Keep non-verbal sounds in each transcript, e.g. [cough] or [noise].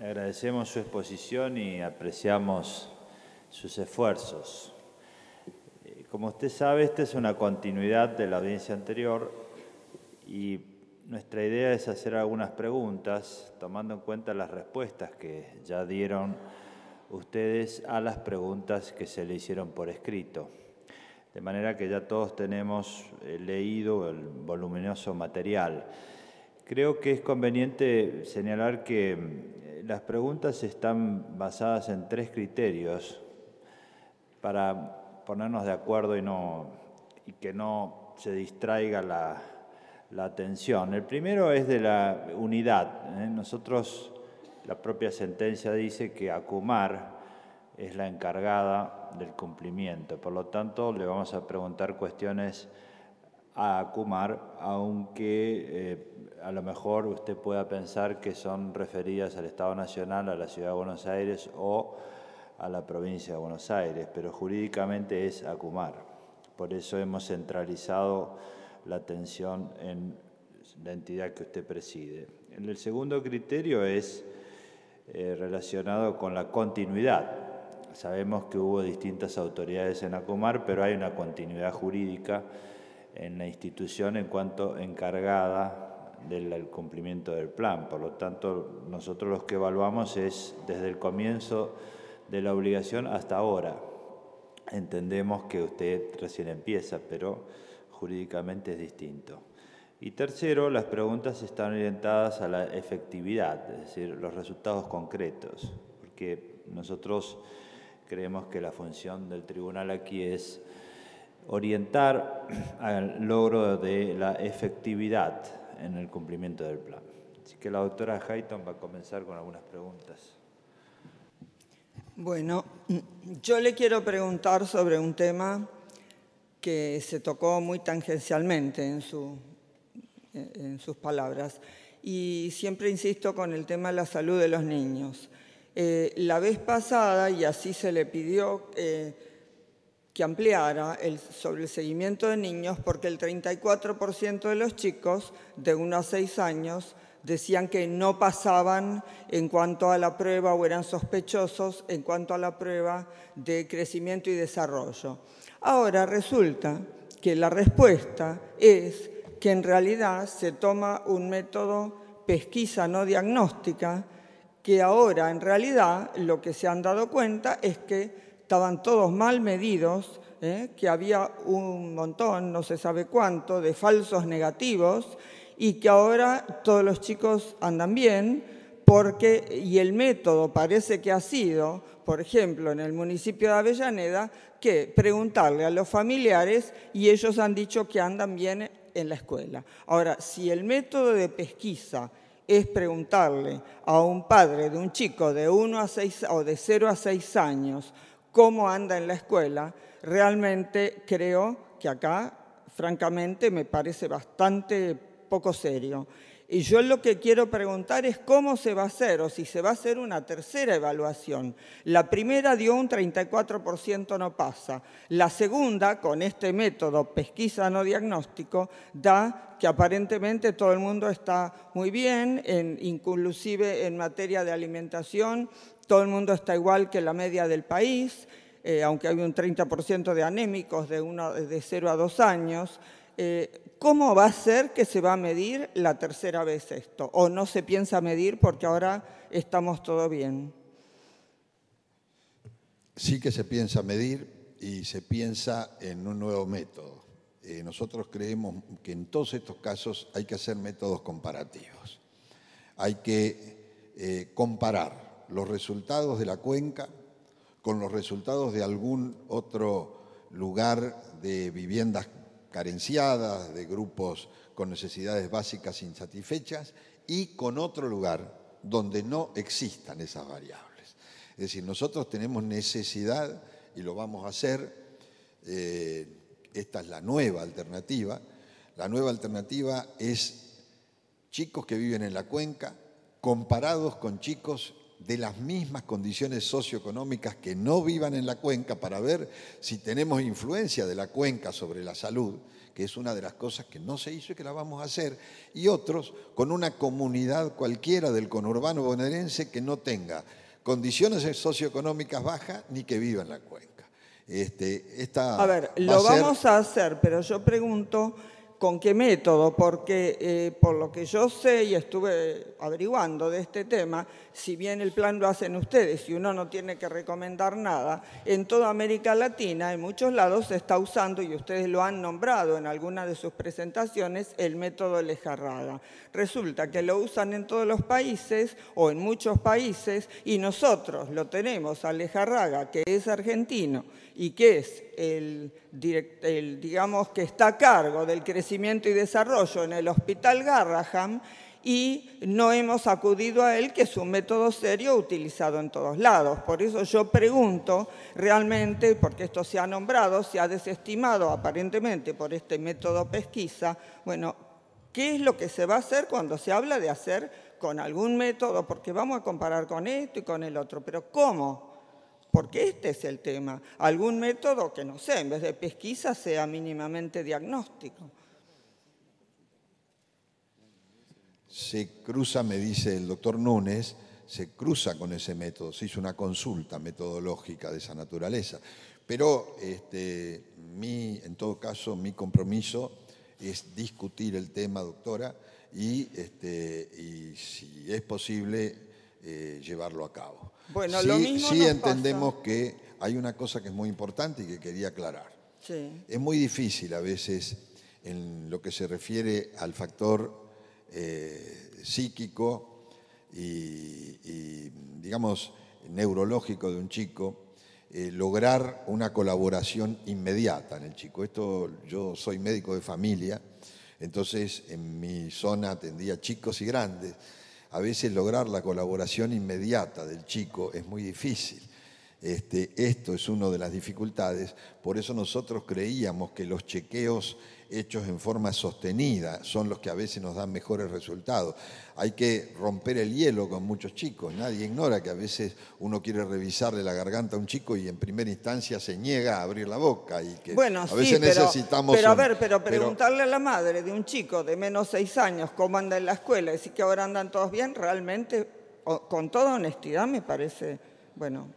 Agradecemos su exposición y apreciamos sus esfuerzos. Eh, como usted sabe, esta es una continuidad de la audiencia anterior y nuestra idea es hacer algunas preguntas tomando en cuenta las respuestas que ya dieron ustedes a las preguntas que se le hicieron por escrito. De manera que ya todos tenemos eh, leído el voluminoso material. Creo que es conveniente señalar que eh, las preguntas están basadas en tres criterios para ponernos de acuerdo y, que no se distraiga la, atención. El primero es de la unidad. ¿eh? Nosotros, la propia sentencia dice que acumar es la encargada del cumplimiento. Por lo tanto, le vamos a preguntar cuestiones a ACUMAR, aunque eh, a lo mejor usted pueda pensar que son referidas al Estado Nacional, a la Ciudad de Buenos Aires o a la provincia de Buenos Aires, pero jurídicamente es Acumar. Por eso hemos centralizado la atención en la entidad que usted preside. El segundo criterio es eh, relacionado con la continuidad. Sabemos que hubo distintas autoridades en Acumar, pero hay una continuidad jurídica en la institución en cuanto encargada del cumplimiento del plan. Por lo tanto, nosotros los que evaluamos es desde el comienzo de la obligación hasta ahora. Entendemos que usted recién empieza, pero jurídicamente es distinto. Y tercero, las preguntas están orientadas a la efectividad, es decir, los resultados concretos, porque nosotros creemos que la función del tribunal aquí es orientar [clears throat] al logro de la efectividad en el cumplimiento del plan. Así que la doctora Hayton va a comenzar con algunas preguntas. Bueno, [clears throat] yo le quiero preguntar sobre un tema que se tocó muy tangencialmente en, su, eh, en sus palabras. Y siempre insisto con el tema de la salud de los niños. Eh, la vez pasada, y así se le pidió, eh, que ampliara el, sobre el seguimiento de niños porque el 34% de los chicos de 1 a 6 años decían que no pasaban en cuanto a la prueba o eran sospechosos en cuanto a la prueba de crecimiento y desarrollo. Ahora resulta que la respuesta es que en realidad se toma un método pesquisa no diagnóstica que ahora en realidad lo que se han dado cuenta es que estaban todos mal medidos, ¿eh? que había un montón, no se sabe cuánto, de falsos negativos y que ahora todos los chicos andan bien porque, y el método parece que ha sido, por ejemplo, en el municipio de Avellaneda, que preguntarle a los familiares y ellos han dicho que andan bien en la escuela. Ahora, si el método de pesquisa es preguntarle a un padre de un chico de 1 a 6 o de 0 a 6 años cómo anda en la escuela, realmente creo que acá, francamente, me parece bastante poco serio. Y yo lo que quiero preguntar es cómo se va a hacer o si se va a hacer una tercera evaluación. La primera dio un 34% no pasa. La segunda, con este método pesquisa no diagnóstico, da que aparentemente todo el mundo está muy bien, en, inclusive en materia de alimentación todo el mundo está igual que la media del país, eh, aunque hay un 30% de anémicos de, 0 a 2 años, eh, ¿cómo va a ser que se va a medir la tercera vez esto? ¿O no se piensa medir porque ahora estamos todo bien? Sí que se piensa medir y se piensa en un nuevo método. Eh, nosotros creemos que en todos estos casos hay que hacer métodos comparativos. Hay que comparar los resultados de la cuenca con los resultados de algún otro lugar de viviendas carenciadas, de grupos con necesidades básicas insatisfechas y con otro lugar donde no existan esas variables. Es decir, nosotros tenemos necesidad y lo vamos a hacer. Eh, esta es la nueva alternativa. La nueva alternativa es chicos que viven en la cuenca comparados con chicos de las mismas condiciones socioeconómicas que no vivan en la cuenca para ver si tenemos influencia de la cuenca sobre la salud, que es una de las cosas que no se hizo y que la vamos a hacer, y otros con una comunidad cualquiera del conurbano bonaerense que no tenga condiciones socioeconómicas bajas ni que viva en la cuenca. Este, esta a ver, lo vamos a hacer, pero yo pregunto... ¿Con qué método? Porque eh, por lo que yo sé y estuve averiguando de este tema, si bien el plan lo hacen ustedes y uno no tiene que recomendar nada, en toda América Latina, en muchos lados, se está usando, y ustedes lo han nombrado en alguna de sus presentaciones, el método Lejarraga. Resulta que lo usan en todos los países o en muchos países y nosotros lo tenemos a Lejarraga, que es argentino y que es el, el, digamos, que está a cargo del crecimiento y desarrollo en el Hospital Garraham, y no hemos acudido a él, que es un método serio utilizado en todos lados. Por eso yo pregunto realmente, porque esto se ha nombrado, se ha desestimado aparentemente por este método pesquisa, bueno, ¿qué es lo que se va a hacer cuando se habla de hacer con algún método? Porque vamos a comparar con esto y con el otro, pero ¿cómo? porque este es el tema, algún método que no sé, en vez de pesquisa sea mínimamente diagnóstico. Se cruza, me dice el doctor Núñez, se cruza con ese método, se hizo una consulta metodológica de esa naturaleza. Pero este, mi, en todo caso, mi compromiso es discutir el tema, doctora, y, este, si es posible, eh, llevarlo a cabo. Bueno, sí, entendemos que hay una cosa que es muy importante y que quería aclarar. Es muy difícil a veces en lo que se refiere al factor eh, psíquico y, digamos, neurológico de un chico, eh, lograr una colaboración inmediata en el chico. Esto yo soy médico de familia, entonces en mi zona atendía chicos y grandes a veces lograr la colaboración inmediata del chico es muy difícil. Este, esto es una de las dificultades, por eso nosotros creíamos que los chequeos hechos en forma sostenida son los que a veces nos dan mejores resultados. Hay que romper el hielo con muchos chicos. Nadie ignora que a veces uno quiere revisarle la garganta a un chico y en primera instancia se niega a abrir la boca. Y que bueno, a veces necesitamos. Pero a ver, pero preguntarle a la madre de un chico de menos seis años cómo anda en la escuela y decir que ahora andan todos bien, realmente, con toda honestidad, me parece bueno,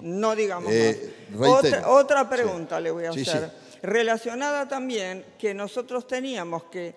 no digamos eh, más. Otra, pregunta le voy a hacer. Relacionada también que nosotros teníamos que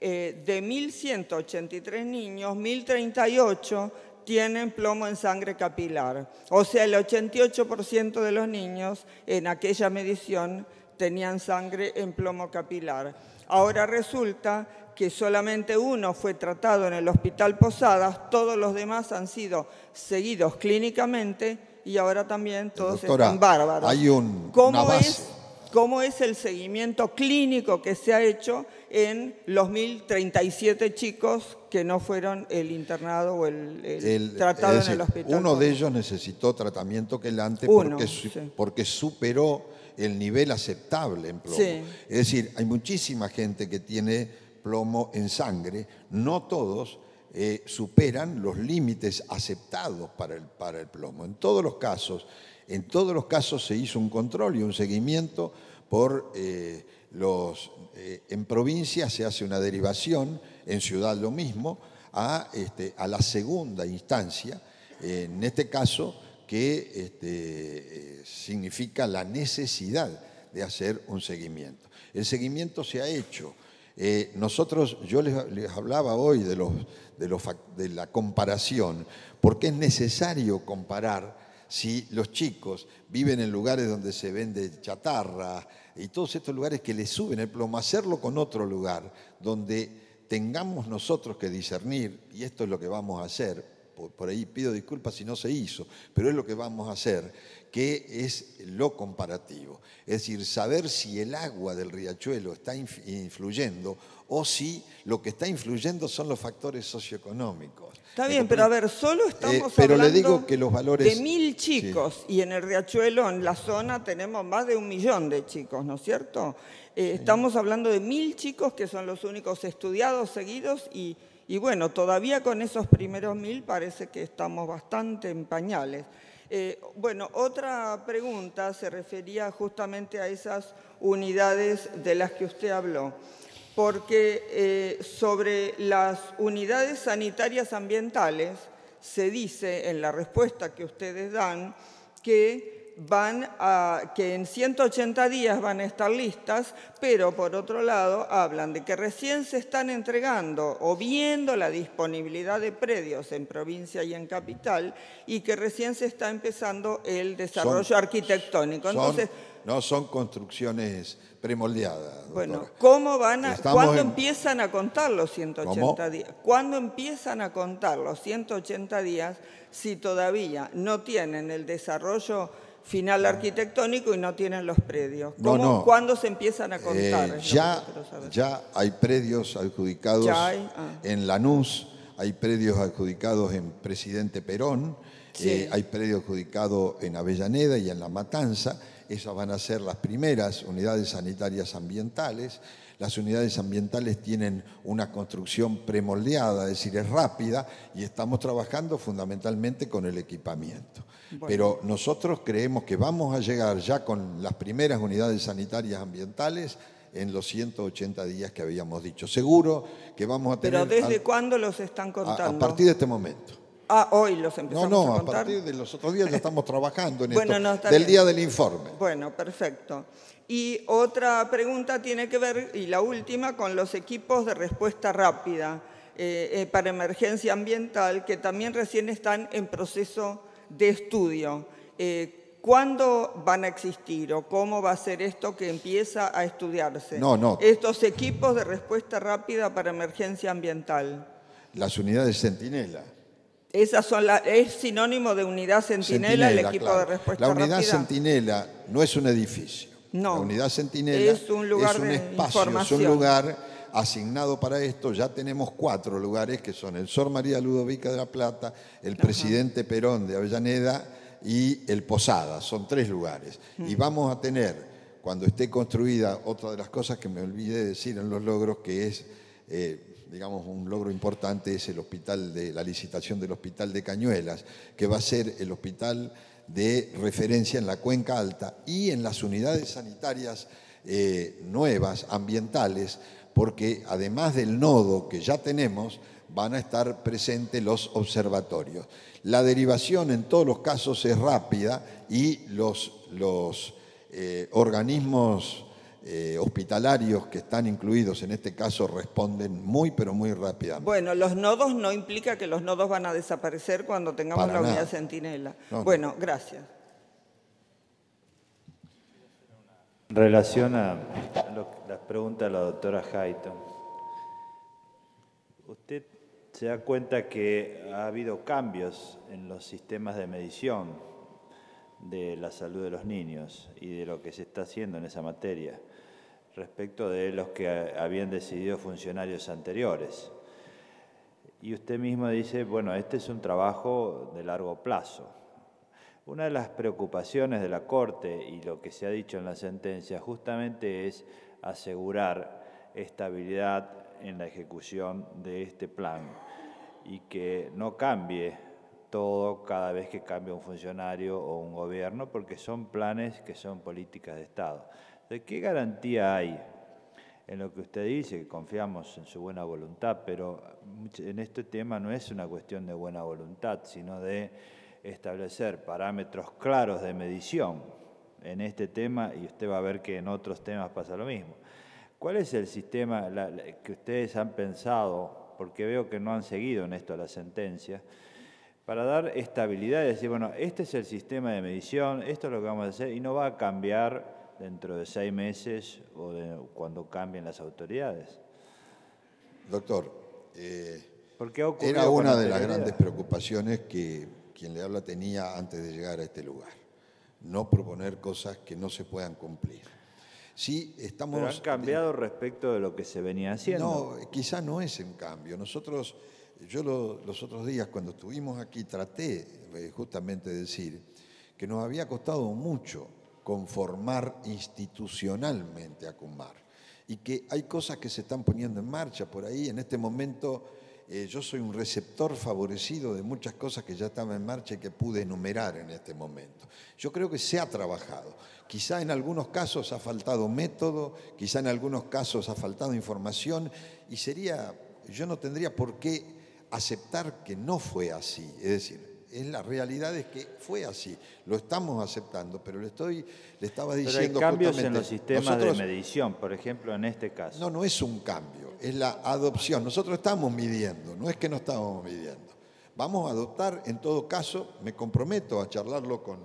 eh, de 1.183 niños, 1.038 tienen plomo en sangre capilar. O sea, el 88% de los niños en aquella medición tenían sangre en plomo capilar. Ahora resulta que solamente uno fue tratado en el Hospital Posadas, todos los demás han sido seguidos clínicamente y ahora también todos están bárbaros. Hay ¿Cómo Es, ¿Cómo es el seguimiento clínico que se ha hecho en los 1.037 chicos que no fueron el internado o el, tratado en el hospital? Uno de ellos necesitó tratamiento que el porque, porque superó el nivel aceptable en plomo. Es decir, hay muchísima gente que tiene plomo en sangre, no todos eh, superan los límites aceptados para el, para el plomo. En todos los casos, en todos los casos se hizo un control y un seguimiento por eh, los, eh, en provincia se hace una derivación, en ciudad lo mismo, a, este, la segunda instancia, en este caso que este, significa la necesidad de hacer un seguimiento. El seguimiento se ha hecho, eh, nosotros, yo les, hablaba hoy de, de la comparación, porque es necesario comparar si los chicos viven en lugares donde se vende chatarra y todos estos lugares que les suben el plomo, hacerlo con otro lugar donde tengamos nosotros que discernir, y esto es lo que vamos a hacer, por, ahí pido disculpas si no se hizo, pero es lo que vamos a hacer, que es lo comparativo. Es decir, saber si el agua del riachuelo está influyendo o si lo que está influyendo son los factores socioeconómicos. Está bien, pero a ver, solo eh, estamos hablando le digo que los valores... de mil chicos y en el riachuelo, en la zona, tenemos más de un millón de chicos, ¿no es cierto? Eh, estamos hablando de mil chicos que son los únicos estudiados, seguidos y, y bueno, todavía con esos primeros mil parece que estamos bastante en pañales. Eh, bueno, otra pregunta se refería justamente a esas unidades de las que usted habló, porque eh, sobre las unidades sanitarias ambientales se dice en la respuesta que ustedes dan que van a, que en 180 días van a estar listas, pero por otro lado hablan de que recién se están entregando o viendo la disponibilidad de predios en provincia y en capital y que recién se está empezando el desarrollo arquitectónico. no son construcciones premoldeadas. Bueno, ¿cómo van a, ¿cuándo empiezan a contar los 180 días? ¿Cuándo empiezan a contar los 180 días si todavía no tienen el desarrollo final arquitectónico y no tienen los predios. ¿Cuándo se empiezan a eh, contar? ya, ya hay predios adjudicados ah. en Lanús, hay predios adjudicados en Presidente Perón, eh, hay predios adjudicados en Avellaneda y en La Matanza. Esas van a ser las primeras unidades sanitarias ambientales. Las unidades ambientales tienen una construcción premoldeada, es decir, es rápida y estamos trabajando fundamentalmente con el equipamiento. Pero nosotros creemos que vamos a llegar ya con las primeras unidades sanitarias ambientales en los 180 días que habíamos dicho. Seguro que vamos a tener... ¿Pero desde cuándo los están contando? a, partir de este momento. Ah, hoy los empezamos a contar. No, no, a partir de los otros días ya estamos trabajando en [laughs] bueno, esto, del día del informe. Bueno, perfecto. Y otra pregunta tiene que ver, y la última, con los equipos de respuesta rápida eh, eh, para emergencia ambiental, que también recién están en proceso de estudio. Eh, ¿Cuándo van a existir o cómo va a ser esto que empieza a estudiarse? No, no. Estos equipos de respuesta rápida para emergencia ambiental. Las unidades centinela. Esas son es sinónimo de unidad centinela, el equipo de respuesta rápida. La unidad centinela no es un edificio la unidad centinela es un, lugar espacio, es un lugar asignado para esto. Ya tenemos cuatro lugares que son el Sor María Ludovica de la Plata, el Presidente Perón de Avellaneda y el Posada. Son tres lugares. Mm. Y vamos a tener, cuando esté construida, otra de las cosas que me olvidé decir en los logros, que es, eh, digamos, un logro importante, es el hospital de la licitación del Hospital de Cañuelas, que va a ser el hospital de referencia en la cuenca alta y en las unidades sanitarias eh, nuevas, ambientales, porque además del nodo que ya tenemos, van a estar presentes los observatorios. La derivación en todos los casos es rápida y los, los eh, organismos eh, hospitalarios que están incluidos en este caso responden muy, pero muy rápidamente. Bueno, los nodos no implica que los nodos van a desaparecer cuando tengamos la unidad centinela. bueno, gracias. En relación a las preguntas de la doctora Hayton, usted se da cuenta que ha habido cambios en los sistemas de medición de la salud de los niños y de lo que se está haciendo en esa materia respecto de los que habían decidido funcionarios anteriores. Y usted mismo dice, bueno, este es un trabajo de largo plazo. Una de las preocupaciones de la Corte y lo que se ha dicho en la sentencia justamente es asegurar estabilidad en la ejecución de este plan y que no cambie todo cada vez que cambia un funcionario o un gobierno, porque son planes que son políticas de Estado. ¿De qué garantía hay? En lo que usted dice, que confiamos en su buena voluntad, pero en este tema no es una cuestión de buena voluntad, sino de establecer parámetros claros de medición en este tema y usted va a ver que en otros temas pasa lo mismo. ¿Cuál es el sistema que ustedes han pensado, porque veo que no han seguido en esto la sentencia, para dar estabilidad y decir, bueno, este es el sistema de medición, esto es lo que vamos a hacer y no va a cambiar dentro de seis meses o de, cuando cambien las autoridades. Doctor, eh, era una de las grandes preocupaciones que quien le habla tenía antes de llegar a este lugar. No proponer cosas que no se puedan cumplir. Sí, estamos. Pero han cambiado respecto de lo que se venía haciendo. No, quizá no es en cambio. Nosotros, yo los otros días cuando estuvimos aquí traté eh, justamente de decir que nos había costado mucho conformar institucionalmente a Cumar. Y que hay cosas que se están poniendo en marcha por ahí. En este momento eh, yo soy un receptor favorecido de muchas cosas que ya estaban en marcha y que pude enumerar en este momento. Yo creo que se ha trabajado. Quizá en algunos casos ha faltado método, quizá en algunos casos ha faltado información y sería, yo no tendría por qué aceptar que no fue así. Es decir, es la realidad es que fue así, lo estamos aceptando, pero le estoy le estaba diciendo hay cambios en los sistemas de medición, por ejemplo, en este caso. No, no es un cambio, es la adopción. Nosotros estamos midiendo, no es que no estábamos midiendo. Vamos a adoptar, en todo caso, me comprometo a charlarlo con,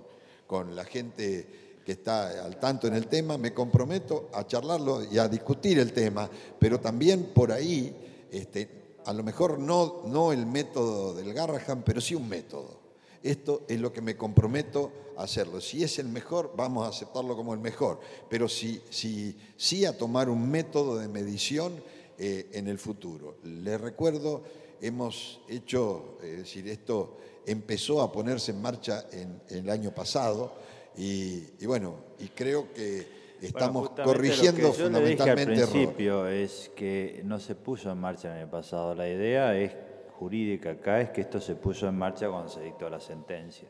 con la gente que está al tanto en el tema, me comprometo a charlarlo y a discutir el tema, pero también por ahí, este, a lo mejor no, no el método del Garrahan, pero sí un método esto es lo que me comprometo a hacerlo. Si es el mejor, vamos a aceptarlo como el mejor, pero sí, sí, a tomar un método de medición eh, en el futuro. Les recuerdo, hemos hecho, eh, es decir, esto empezó a ponerse en marcha en, el año pasado y, bueno, y creo que estamos corrigiendo fundamentalmente. Le principio es que no se puso en marcha en el pasado. La idea es que jurídica acá es que esto se puso en marcha cuando se dictó la sentencia.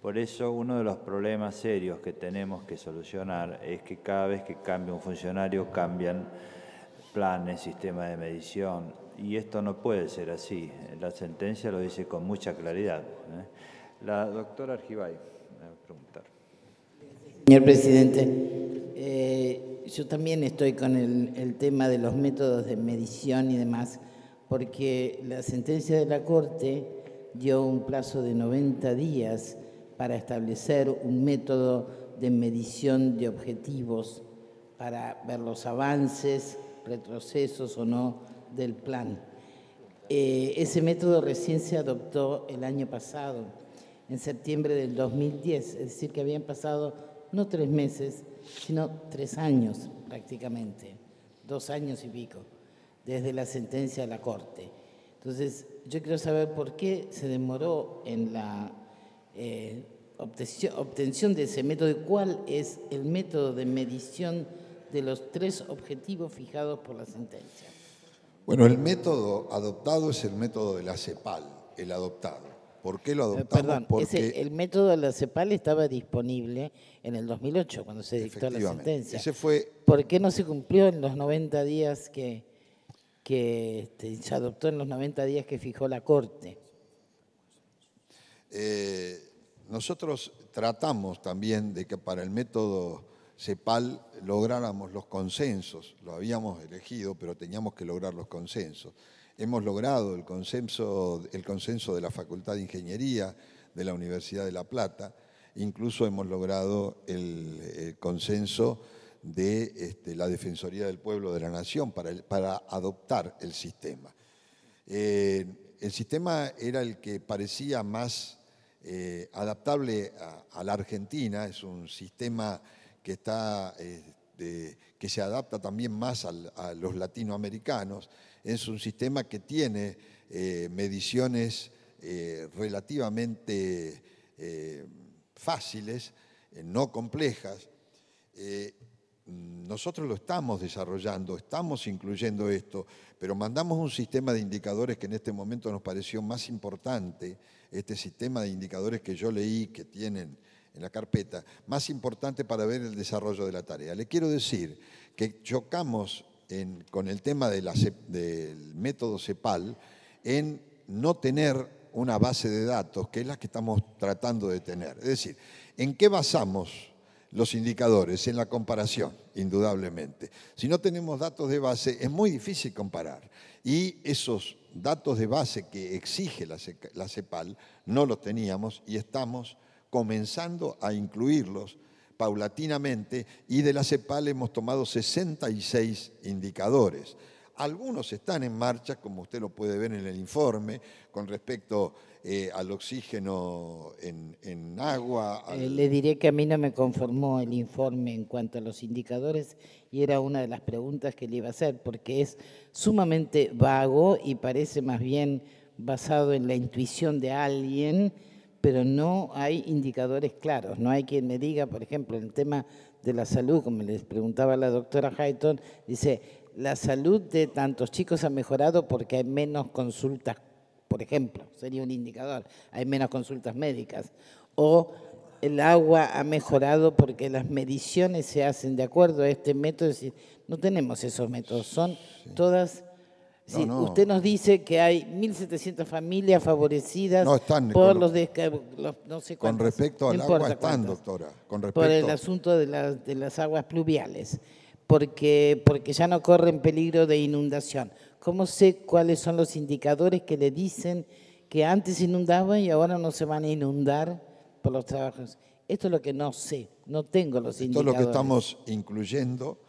Por eso uno de los problemas serios que tenemos que solucionar es que cada vez que cambia un funcionario cambian planes, sistemas de medición, y esto no puede ser así. La sentencia lo dice con mucha claridad. ¿eh? La doctora Argibay a preguntar. Señor presidente, eh, yo también estoy con el tema de los métodos de medición y demás porque la sentencia de la Corte dio un plazo de 90 días para establecer un método de medición de objetivos para ver los avances, retrocesos o no del plan. Eh, ese método recién se adoptó el año pasado, en septiembre del 2010, es decir, que habían pasado no tres meses, sino tres años prácticamente, dos años y pico desde la sentencia de la Corte. Entonces, yo quiero saber por qué se demoró en la eh, obtención de ese método y cuál es el método de medición de los tres objetivos fijados por la sentencia. Bueno, el método adoptado es el método de la CEPAL, el adoptado. ¿Por qué lo eh, adoptamos? Perdón, el método de la CEPAL estaba disponible en el 2008, cuando se dictó la sentencia. ¿Por qué no se cumplió en los 90 días que que este, se adoptó en los 90 días que fijó la Corte. Eh, nosotros tratamos también de que para el método CEPAL lográramos los consensos, lo habíamos elegido, pero teníamos que lograr los consensos. Hemos logrado el consenso, el consenso de la Facultad de Ingeniería de la Universidad de La Plata, incluso hemos logrado el consenso de este, la Defensoría del Pueblo de la Nación para, para adoptar el sistema. Eh, el sistema era el que parecía más eh, adaptable a, la Argentina, es un sistema que, está, este, que se adapta también más a los latinoamericanos, es un sistema que tiene eh, mediciones relativamente fáciles, no complejas, nosotros lo estamos desarrollando, estamos incluyendo esto, pero mandamos un sistema de indicadores que en este momento nos pareció más importante, este sistema de indicadores que yo leí que tienen en la carpeta, más importante para ver el desarrollo de la tarea. Le quiero decir que chocamos con el tema del método CEPAL en no tener una base de datos, que es la que estamos tratando de tener. Es decir, ¿en qué basamos los indicadores en la comparación, indudablemente. Si no tenemos datos de base, es muy difícil comparar. Y esos datos de base que exige la, CEPAL no los teníamos y estamos comenzando a incluirlos paulatinamente y de la CEPAL hemos tomado 66 indicadores. Algunos están en marcha, como usted lo puede ver en el informe, con respecto eh, al oxígeno en, agua. Eh, le diré que a mí no me conformó el informe en cuanto a los indicadores y era una de las preguntas que le iba a hacer, porque es sumamente vago y parece más bien basado en la intuición de alguien, pero no hay indicadores claros. No hay quien me diga, por ejemplo, en el tema de la salud, como les preguntaba la doctora Hayton, dice, la salud de tantos chicos ha mejorado porque hay menos consultas, por ejemplo, sería un indicador, hay menos consultas médicas. O el agua ha mejorado porque las mediciones se hacen de acuerdo a este método. Es decir, no tenemos esos métodos, son todas... Usted nos dice que hay 1.700 familias favorecidas no están, por los, Con respecto al agua están, doctora. Con respecto... Por el asunto de, de las aguas pluviales porque, ya no corren peligro de inundación. ¿Cómo sé cuáles son los indicadores que le dicen que antes inundaban y ahora no se van a inundar por los trabajos? Esto es lo que no sé, no tengo los indicadores. Esto es lo que estamos incluyendo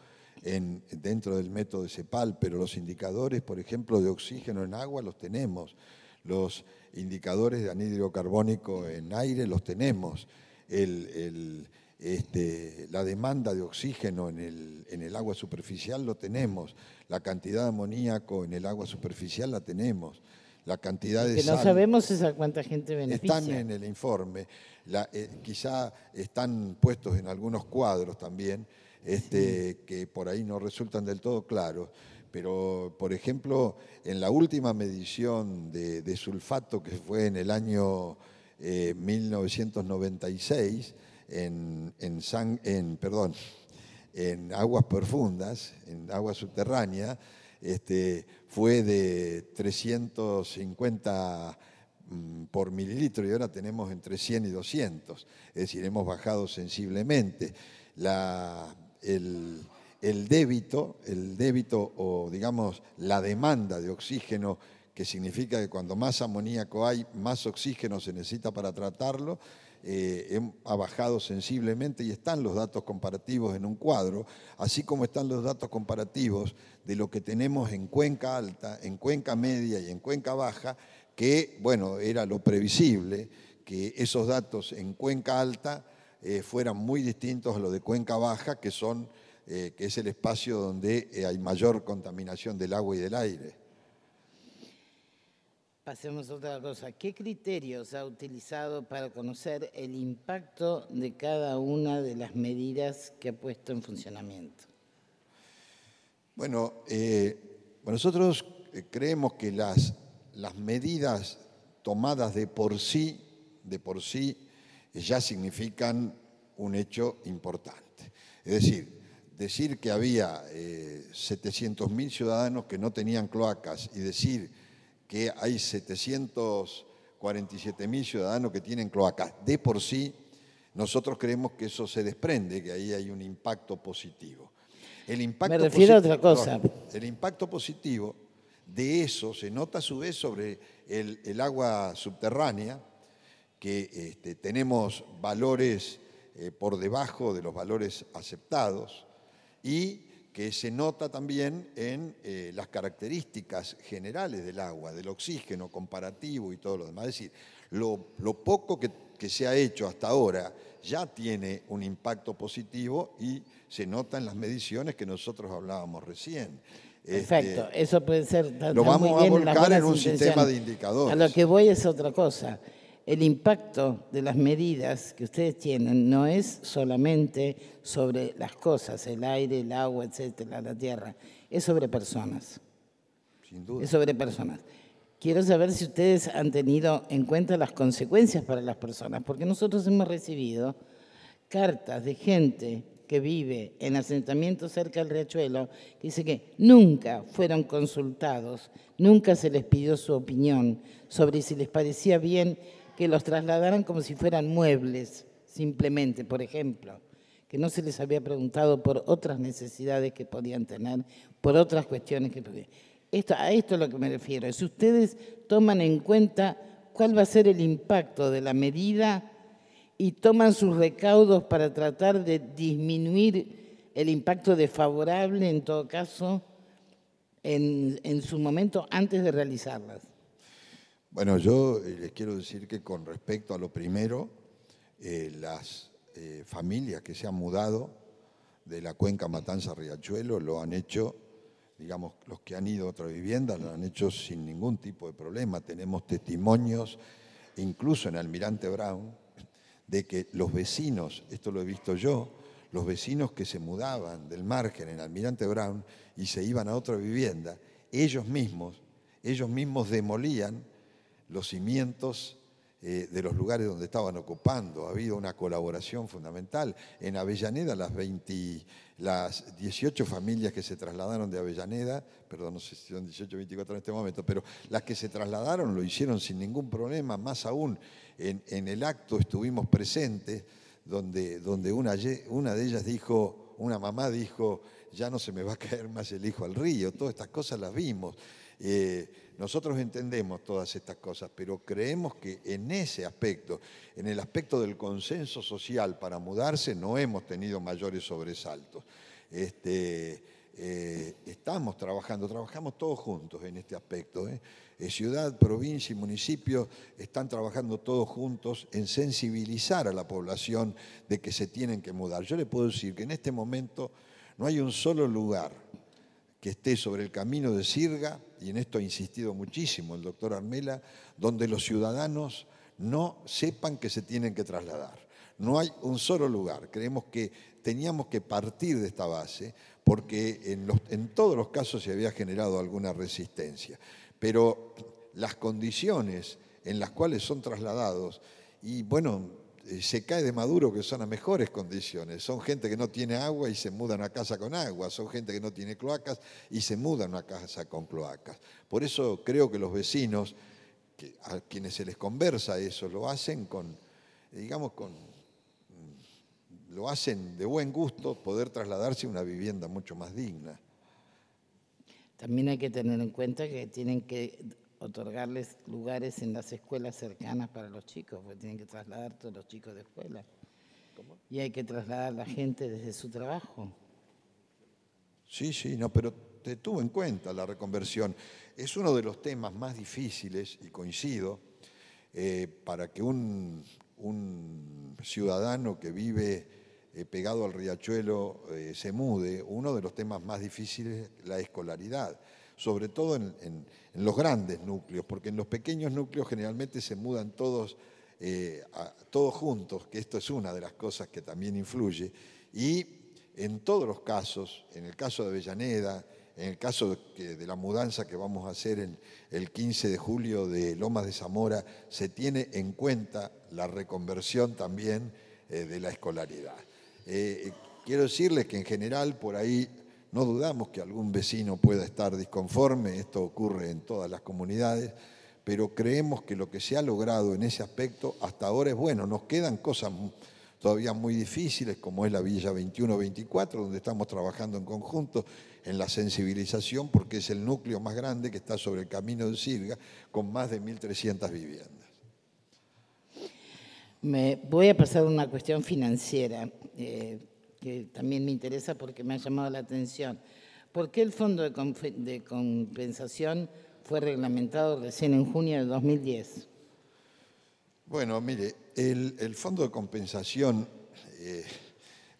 en, dentro del método de CEPAL, pero los indicadores, por ejemplo, de oxígeno en agua los tenemos, los indicadores de anhídrido carbónico en aire los tenemos, el, el este, la demanda de oxígeno en el, agua superficial lo tenemos, la cantidad de amoníaco en el agua superficial la tenemos, la cantidad de... que no sabemos esa cuánta gente beneficia. Están en el informe, eh, quizá están puestos en algunos cuadros también, este, que por ahí no resultan del todo claros, pero por ejemplo, en la última medición de, sulfato que fue en el año 1996, eh, en, en, perdón, en aguas profundas, en agua subterránea, este, fue de 350 mm, por mililitro y ahora tenemos entre 100 y 200, es decir, hemos bajado sensiblemente. el, débito, el débito o digamos la demanda de oxígeno, que significa que cuando más amoníaco hay, más oxígeno se necesita para tratarlo, eh, em, ha bajado sensiblemente y están los datos comparativos en un cuadro, así como están los datos comparativos de lo que tenemos en cuenca alta, en cuenca media y en cuenca baja, que, bueno, era lo previsible, que esos datos en cuenca alta eh, fueran muy distintos a los de cuenca baja, que, son, eh, que es el espacio donde hay mayor contaminación del agua y del aire. Pasemos a otra cosa. ¿Qué criterios ha utilizado para conocer el impacto de cada una de las medidas que ha puesto en funcionamiento? Bueno, eh, nosotros eh, creemos que las, medidas tomadas de por sí, de por sí, eh, ya significan un hecho importante. Es decir, decir que había 700.000 ciudadanos que no tenían cloacas y decir que hay 747 mil ciudadanos que tienen cloacas. De por sí, nosotros creemos que eso se desprende, que ahí hay un impacto positivo. El impacto Me refiero a otra cosa. El impacto positivo de eso se nota a su vez sobre el, agua subterránea, que este, tenemos valores eh, por debajo de los valores aceptados y que se nota también en eh, las características generales del agua, del oxígeno comparativo y todo lo demás. Es decir, lo, poco que, se ha hecho hasta ahora ya tiene un impacto positivo y se nota en las mediciones que nosotros hablábamos recién. Este, Perfecto, eso puede ser. Lo vamos a volcar en un sistema de indicadores. A lo que voy es otra cosa el impacto de las medidas que ustedes tienen no es solamente sobre las cosas, el aire, el agua, etcétera, la tierra, es sobre personas. Sin duda. Es sobre personas. Quiero saber si ustedes han tenido en cuenta las consecuencias para las personas, porque nosotros hemos recibido cartas de gente que vive en asentamientos cerca del riachuelo, que dice que nunca fueron consultados, nunca se les pidió su opinión sobre si les parecía bien que los trasladaran como si fueran muebles, simplemente, por ejemplo, que no se les había preguntado por otras necesidades que podían tener, por otras cuestiones que podían. Esto, a esto es lo que me refiero. Si ustedes toman en cuenta cuál va a ser el impacto de la medida y toman sus recaudos para tratar de disminuir el impacto desfavorable, en todo caso, en, en su momento antes de realizarlas. Bueno, yo eh, les quiero decir que con respecto a lo primero, eh, las eh, familias que se han mudado de la cuenca Matanza-Riachuelo lo han hecho, digamos, los que han ido a otra vivienda lo han hecho sin ningún tipo de problema. Tenemos testimonios, incluso en Almirante Brown, de que los vecinos, esto lo he visto yo, los vecinos que se mudaban del margen en Almirante Brown y se iban a otra vivienda, ellos mismos, ellos mismos demolían los cimientos eh, de los lugares donde estaban ocupando. Ha habido una colaboración fundamental. En Avellaneda, las, 20, las 18 familias que se trasladaron de Avellaneda, perdón, no sé si son 18 o 24 en este momento, pero las que se trasladaron lo hicieron sin ningún problema. Más aún, en, el acto estuvimos presentes, donde, donde una, una de ellas dijo, una mamá dijo, ya no se me va a caer más el hijo al río. Todas estas cosas las vimos. Eh, nosotros entendemos todas estas cosas, pero creemos que en ese aspecto, en el aspecto del consenso social para mudarse, no hemos tenido mayores sobresaltos. Este, eh, estamos trabajando, trabajamos todos juntos en este aspecto. ¿eh? Eh, ciudad, provincia y municipio están trabajando todos juntos en sensibilizar a la población de que se tienen que mudar. Yo le puedo decir que en este momento no hay un solo lugar que esté sobre el camino de Sirga, y en esto ha insistido muchísimo el doctor Armela, donde los ciudadanos no sepan que se tienen que trasladar. No hay un solo lugar. Creemos que teníamos que partir de esta base porque en, en todos los casos se había generado alguna resistencia. Pero las condiciones en las cuales son trasladados, y bueno, eh, se cae de Maduro que son a mejores condiciones. Son gente que no tiene agua y se mudan a casa con agua. Son gente que no tiene cloacas y se mudan a una casa con cloacas. Por eso creo que los vecinos, a quienes se les conversa eso, lo hacen con, eh, digamos, con, mm, lo hacen de buen gusto poder trasladarse a una vivienda mucho más digna. También hay que tener en cuenta que tienen que otorgarles lugares en las escuelas cercanas para los chicos, porque tienen que trasladar todos los chicos de escuela. Y hay que trasladar a la gente desde su trabajo. Sí, sí, no, pero te tuvo en cuenta la reconversión. Es uno de los temas más difíciles, y coincido, eh, para que un, ciudadano que vive eh, pegado al riachuelo eh, se mude, uno de los temas más difíciles es la escolaridad sobre todo en, los grandes núcleos, porque en los pequeños núcleos generalmente se mudan todos, eh, todos juntos, que esto es una de las cosas que también influye, y en todos los casos, en el caso de Avellaneda, en el caso de, la mudanza que vamos a hacer el 15 de julio de Lomas de Zamora, se tiene en cuenta la reconversión también eh, de la escolaridad. Eh, quiero decirles que en general por ahí no dudamos que algún vecino pueda estar disconforme, esto ocurre en todas las comunidades, pero creemos que lo que se ha logrado en ese aspecto hasta ahora es bueno. Nos quedan cosas todavía muy difíciles, como es la Villa 21-24, donde estamos trabajando en conjunto en la sensibilización, porque es el núcleo más grande que está sobre el camino de Sirga, con más de 1.300 viviendas. Me voy a pasar una cuestión financiera. Eh, que también me interesa porque me ha llamado la atención. ¿Por qué el Fondo de Compensación fue reglamentado recién en junio de 2010? Bueno, mire, el, Fondo de Compensación eh,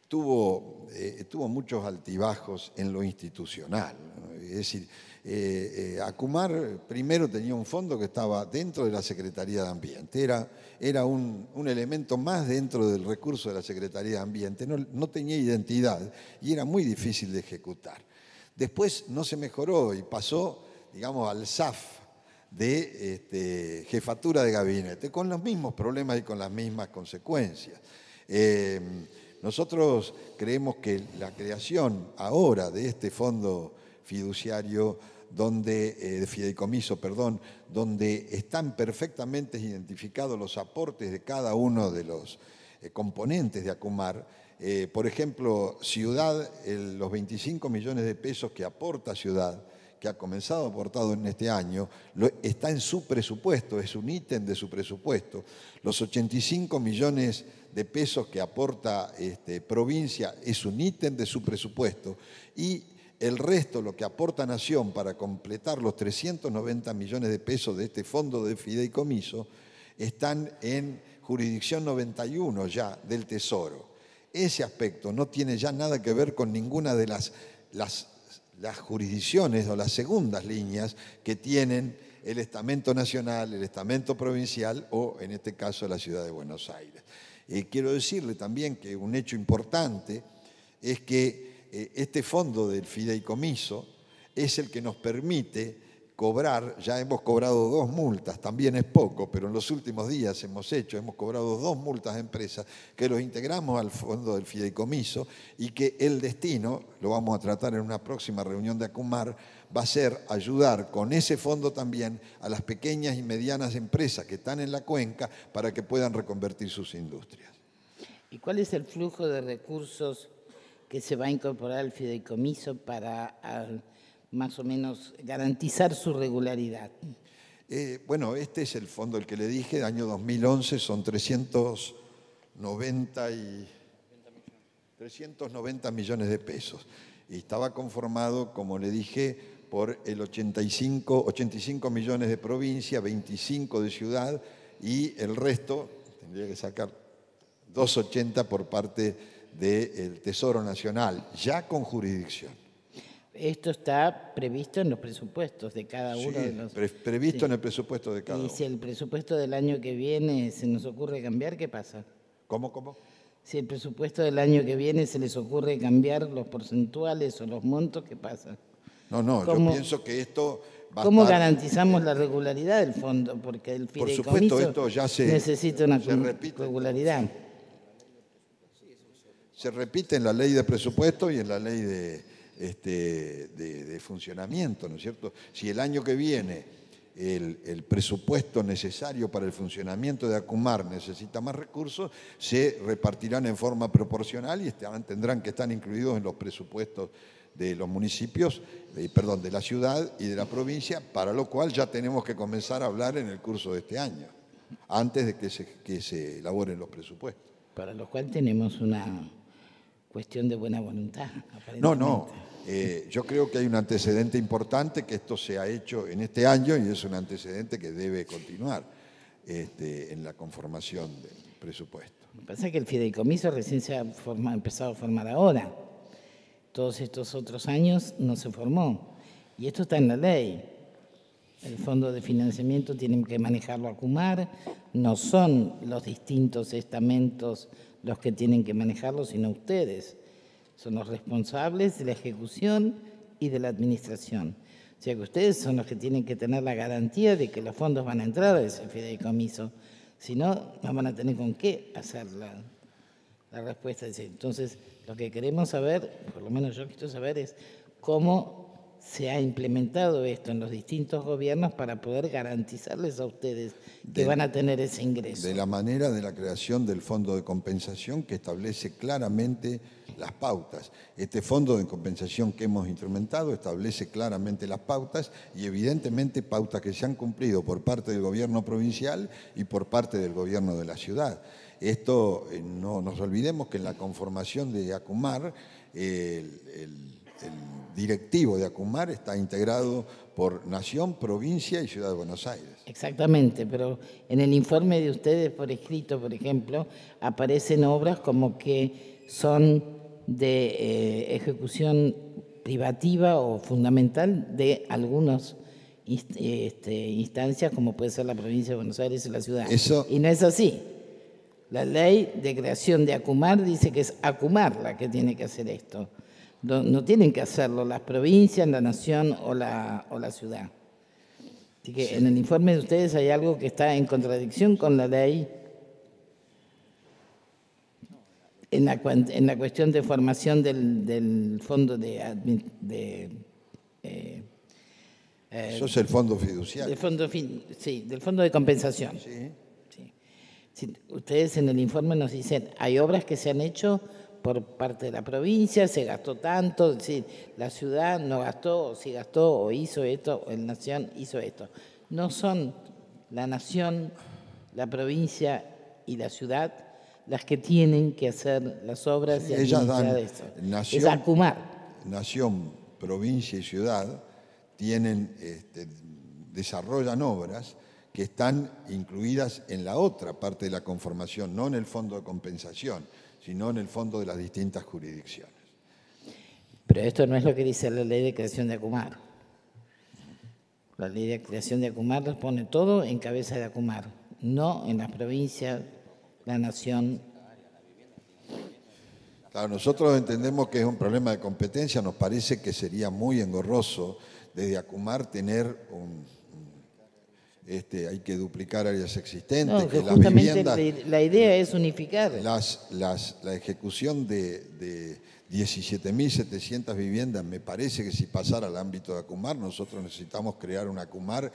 tuvo, eh, tuvo muchos altibajos en lo institucional es decir, eh, eh, Acumar primero tenía un fondo que estaba dentro de la Secretaría de Ambiente, era, era un, elemento más dentro del recurso de la Secretaría de Ambiente, no, tenía identidad y era muy difícil de ejecutar. Después no se mejoró y pasó, digamos, al SAF, de este, jefatura de gabinete, con los mismos problemas y con las mismas consecuencias. Eh, nosotros creemos que la creación ahora de este fondo fiduciario, donde, eh, fideicomiso, perdón, donde están perfectamente identificados los aportes de cada uno de los eh, componentes de Acumar. Eh, por ejemplo, Ciudad, los 25 millones de pesos que aporta Ciudad, que ha comenzado a aportar en este año, está en su presupuesto, es un ítem de su presupuesto. Los 85 millones de pesos que aporta este, provincia es un ítem de su presupuesto. Y el resto, lo que aporta Nación para completar los 390 millones de pesos de este fondo de fideicomiso, están en jurisdicción 91 ya del Tesoro. Ese aspecto no tiene ya nada que ver con ninguna de las, las, jurisdicciones o las segundas líneas que tienen el estamento nacional, el estamento provincial o, en este caso, la ciudad de Buenos Aires. Y eh, quiero decirle también que un hecho importante es que eh, este fondo del fideicomiso es el que nos permite cobrar, ya hemos cobrado dos multas, también es poco, pero en los últimos días hemos hecho, hemos cobrado dos multas a empresas que los integramos al fondo del fideicomiso y que el destino, lo vamos a tratar en una próxima reunión de ACUMAR, va a ser ayudar con ese fondo también a las pequeñas y medianas empresas que están en la cuenca para que puedan reconvertir sus industrias. ¿Y cuál es el flujo de recursos que se va a incorporar al fideicomiso para ah, más o menos garantizar su regularidad? Eh, bueno, este es el fondo, el que le dije, de año 2011, son 390, y, 390 millones de pesos. Y estaba conformado, como le dije, por el 85, 85 millones de provincia, 25 de ciudad y el resto, tendría que sacar 280 por parte del Tesoro Nacional, ya con jurisdicción. Esto está previsto en los presupuestos de cada uno de los. previsto en el presupuesto de cada uno. Y si el presupuesto del año que viene se nos ocurre cambiar, ¿qué pasa? ¿Cómo, cómo? Si el presupuesto del año que viene se les ocurre cambiar los porcentuales o los montos, ¿qué pasa? No, no, yo pienso que esto va ¿Cómo garantizamos [laughs] la regularidad del fondo? Porque el fideicomiso supuesto, esto ya se, necesita una regularidad. Se repite en la ley de presupuesto y en la ley de, este, de, funcionamiento, ¿no es cierto? Si el año que viene el, presupuesto necesario para el funcionamiento de ACUMAR necesita más recursos, se repartirán en forma proporcional y este, tendrán que estar incluidos en los presupuestos de los municipios, eh, perdón, de la ciudad y de la provincia, para lo cual ya tenemos que comenzar a hablar en el curso de este año, antes de que se, que se elaboren los presupuestos. Para lo cual tenemos una cuestión de buena voluntad. No, no. Eh, yo creo que hay un antecedente importante que esto se ha hecho en este año y es un antecedente que debe continuar este, en la conformación del presupuesto. Lo que pasa es que el fideicomiso recién se ha empezado a formar ahora. Todos estos otros años no se formó. Y esto está en la ley. El fondo de financiamiento tiene que manejarlo a CUMAR, no son los distintos estamentos los que tienen que manejarlo, sino ustedes. Son los responsables de la ejecución y de la administración. O sea que ustedes son los que tienen que tener la garantía de que los fondos van a entrar a ese fideicomiso. Si no, no van a tener con qué hacer la, la respuesta. Entonces, lo que queremos saber, por lo menos yo quiero saber, es cómo se ha implementado esto en los distintos gobiernos para poder garantizarles a ustedes que van a tener ese ingreso. De la manera de la creación del fondo de compensación que establece claramente las pautas. Este fondo de compensación que hemos instrumentado establece claramente las pautas y evidentemente pautas que se han cumplido por parte del gobierno provincial y por parte del gobierno de la ciudad. Esto, eh, no nos olvidemos que en la conformación de ACUMAR, el directivo de ACUMAR está integrado por Nación, Provincia y Ciudad de Buenos Aires. Exactamente, pero en el informe de ustedes por escrito, por ejemplo, aparecen obras como que son de eh, ejecución privativa o fundamental de algunas este, instancias como puede ser la provincia de Buenos Aires y la ciudad. Eso... Y no es así. La ley de creación de ACUMAR dice que es ACUMAR la que tiene que hacer esto. No, tienen que hacerlo las provincias, la nación o la, ciudad. Así que en el informe de ustedes hay algo que está en contradicción con la ley en la, cuestión de formación del, fondo de... de Eso eh, eh, es el fondo fiduciario. fondo, sí, del fondo de compensación. Sí. Ustedes en el informe nos dicen, hay obras que se han hecho por parte de la provincia, se gastó tanto, decir, la ciudad no gastó, o si gastó, o hizo esto, o el nación hizo esto. No son la nación, la provincia y la ciudad las que tienen que hacer las obras y ellas dan eso. Nación, es Nación, provincia y ciudad tienen, este, desarrollan obras que están incluidas en la otra parte de la conformación, no en el fondo de compensación sino en el fondo de las distintas jurisdicciones. Pero esto no es lo que dice la ley de creación de Acumar. La ley de creación de Acumar pone todo en cabeza de Acumar, no en las provincias, la nación. Claro, nosotros entendemos que es un problema de competencia, nos parece que sería muy engorroso desde Acumar tener un, este, hay que duplicar áreas existentes. No, justamente la idea es unificar. la ejecución de, 17.700 viviendas, me parece que si pasara al ámbito de Acumar, nosotros necesitamos crear un Acumar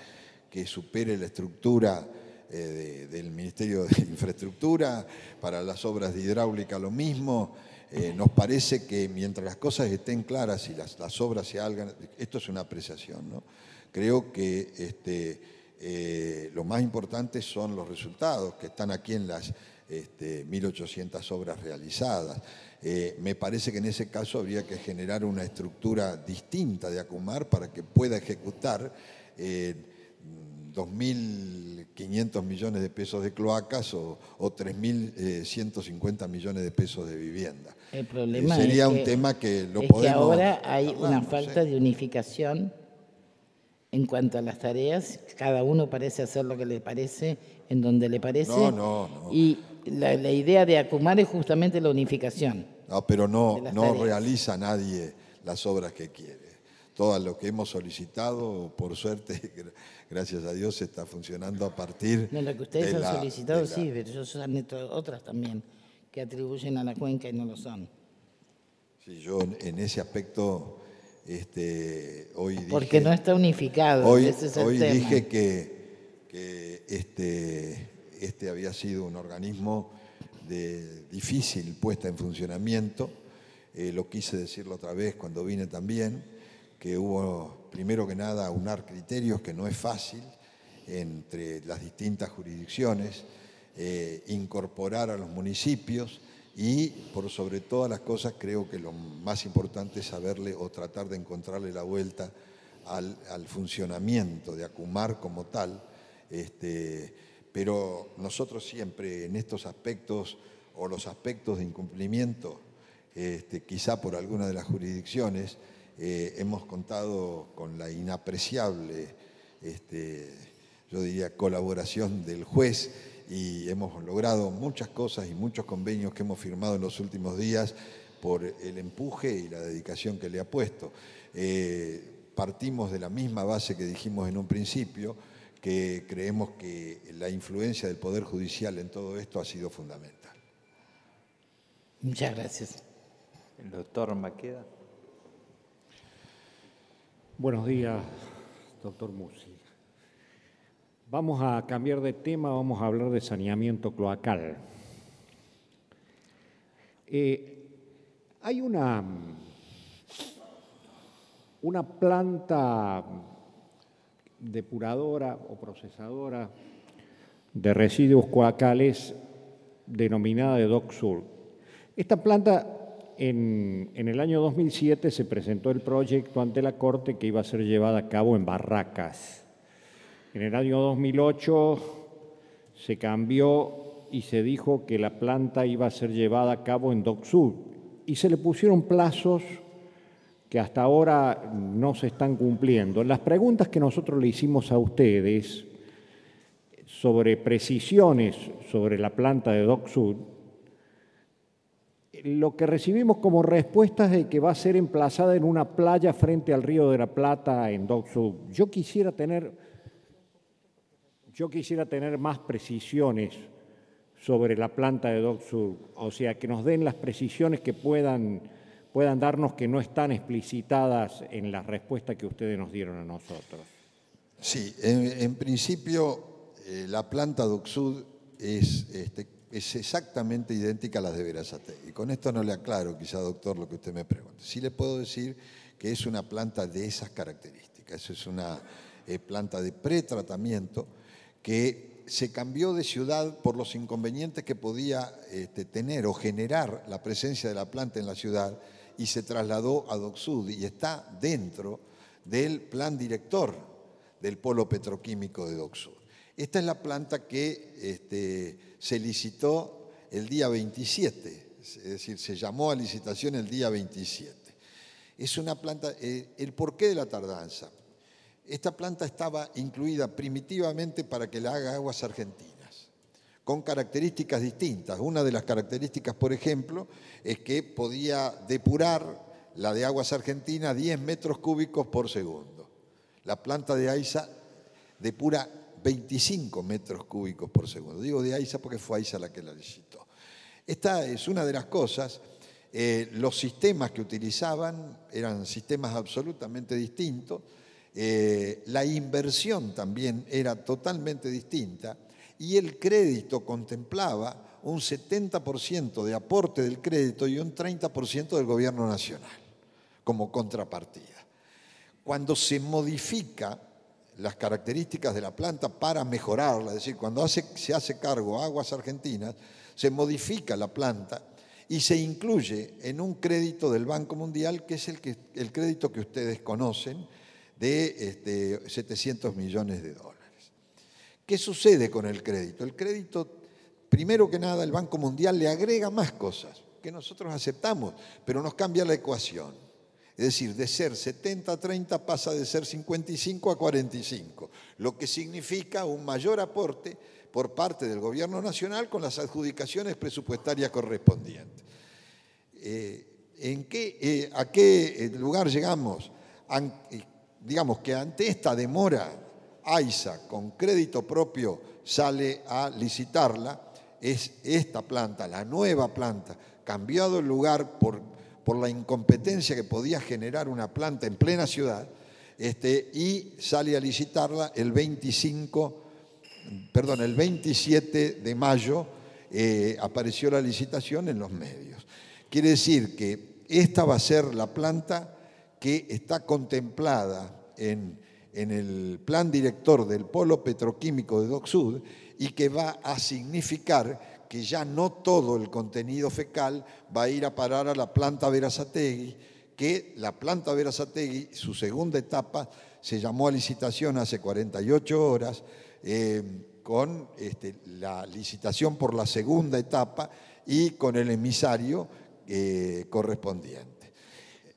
que supere la estructura eh, del Ministerio de [laughs] Infraestructura, para las obras de hidráulica lo mismo. Eh, nos parece que mientras las cosas estén claras y las, obras se hagan, esto es una apreciación, ¿no? creo que este, eh, lo más importante son los resultados que están aquí en las 1.800 este, obras realizadas. Eh, me parece que en ese caso habría que generar una estructura distinta de ACUMAR para que pueda ejecutar 2.500 eh, millones de pesos de cloacas o, 3.150 millones de pesos de vivienda. El problema sería un tema que lo es Que ahora hay una falta de unificación en cuanto a las tareas, cada uno parece hacer lo que le parece, en donde le parece. No, no, no. Y la, idea de Akumar es justamente la unificación. No, pero no, no realiza nadie las obras que quiere. Todo lo que hemos solicitado, por suerte, [laughs] gracias a Dios, está funcionando a partir de no, lo que ustedes han solicitado, sí, pero yo otras también, que atribuyen a la cuenca y no lo son. Sí, yo en ese aspecto este, Porque no está unificado. Hoy, ese es el hoy dije que, este, este, había sido un organismo de difícil puesta en funcionamiento. Eh, lo quise decirlo otra vez cuando vine también, que hubo primero que nada unar criterios que no es fácil entre las distintas jurisdicciones, eh, incorporar a los municipios y por sobre todas las cosas, creo que lo más importante es saberle o tratar de encontrarle la vuelta al, funcionamiento de Acumar como tal. Este, pero nosotros siempre en estos aspectos o los aspectos de incumplimiento, este, quizá por alguna de las jurisdicciones, eh, hemos contado con la inapreciable, este, yo diría, colaboración del juez y hemos logrado muchas cosas y muchos convenios que hemos firmado en los últimos días por el empuje y la dedicación que le ha puesto. Eh, partimos de la misma base que dijimos en un principio, que creemos que la influencia del Poder Judicial en todo esto ha sido fundamental. Muchas gracias. El doctor Maqueda. Buenos días, doctor Musi. Vamos a cambiar de tema, vamos a hablar de saneamiento cloacal. Eh, hay una, una planta depuradora o procesadora de residuos cloacales denominada de Esta planta en, en, el año 2007 se presentó el proyecto ante la Corte que iba a ser llevada a cabo en Barracas en el año 2008 se cambió y se dijo que la planta iba a ser llevada a cabo en Sud y se le pusieron plazos que hasta ahora no se están cumpliendo. Las preguntas que nosotros le hicimos a ustedes sobre precisiones sobre la planta de Sud, lo que recibimos como respuesta es de que va a ser emplazada en una playa frente al río de la Plata en Sud. Yo quisiera tener yo quisiera tener más precisiones sobre la planta de Doxud, o sea, que nos den las precisiones que puedan, puedan darnos que no están explicitadas en la respuesta que ustedes nos dieron a nosotros. Sí, en, principio eh, la planta Doxud es, este, es exactamente idéntica a las de Verazate. Y con esto no le aclaro, quizá doctor, lo que usted me pregunte. Sí le puedo decir que es una planta de esas características. Es una eh, planta de pretratamiento que se cambió de ciudad por los inconvenientes que podía este, tener o generar la presencia de la planta en la ciudad y se trasladó a Docsud y está dentro del plan director del polo petroquímico de Docsud. Esta es la planta que este, se licitó el día 27, es decir, se llamó a licitación el día 27. Es una planta, ¿El eh, el porqué de la tardanza. Esta planta estaba incluida primitivamente para que la haga aguas argentinas, con características distintas. Una de las características, por ejemplo, es que podía depurar la de aguas argentinas 10 metros cúbicos por segundo. La planta de AISA depura 25 metros cúbicos por segundo. Digo de AISA porque fue AISA la que la licitó. Esta es una de las cosas. Eh, los sistemas que utilizaban eran sistemas absolutamente distintos. Eh, la inversión también era totalmente distinta y el crédito contemplaba un 70% de aporte del crédito y un 30% del gobierno nacional como contrapartida. Cuando se modifica las características de la planta para mejorarla, es decir, cuando se hace cargo Aguas Argentinas, se modifica la planta y se incluye en un crédito del Banco Mundial, que es el, que, el crédito que ustedes conocen, de 700 este, millones de dólares. ¿Qué sucede con el crédito? El crédito, primero que nada, el Banco Mundial le agrega más cosas que nosotros aceptamos, pero nos cambia la ecuación. Es decir, de ser 70 a 30 pasa de ser 55 a 45, lo que significa un mayor aporte por parte del Gobierno Nacional con las adjudicaciones presupuestarias correspondientes. Eh, ¿en qué, eh, ¿A qué eh, lugar llegamos? digamos que ante esta demora, AISA con crédito propio sale a licitarla, es esta planta, la nueva planta, cambiado el lugar por, por la incompetencia que podía generar una planta en plena ciudad, este, y sale a licitarla el 25, perdón, el 27 de mayo eh, apareció la licitación en los medios. Quiere decir que esta va a ser la planta que está contemplada en, en el plan director del polo petroquímico de DocSud y que va a significar que ya no todo el contenido fecal va a ir a parar a la planta Verazategui, que la planta Verazategui, su segunda etapa, se llamó a licitación hace 48 horas, eh, con este, la licitación por la segunda etapa y con el emisario eh, correspondiente.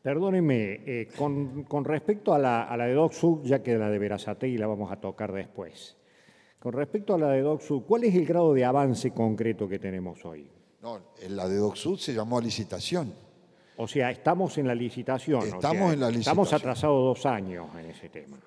Perdóneme, eh, con, respecto a la, de Doc ya que la de y la vamos a tocar después. Con respecto a la de Doc ¿cuál es el grado de avance concreto que tenemos hoy? No, la de Doc se llamó a licitación. O sea, estamos en la licitación. Estamos en la licitación. Estamos atrasados dos años en ese tema.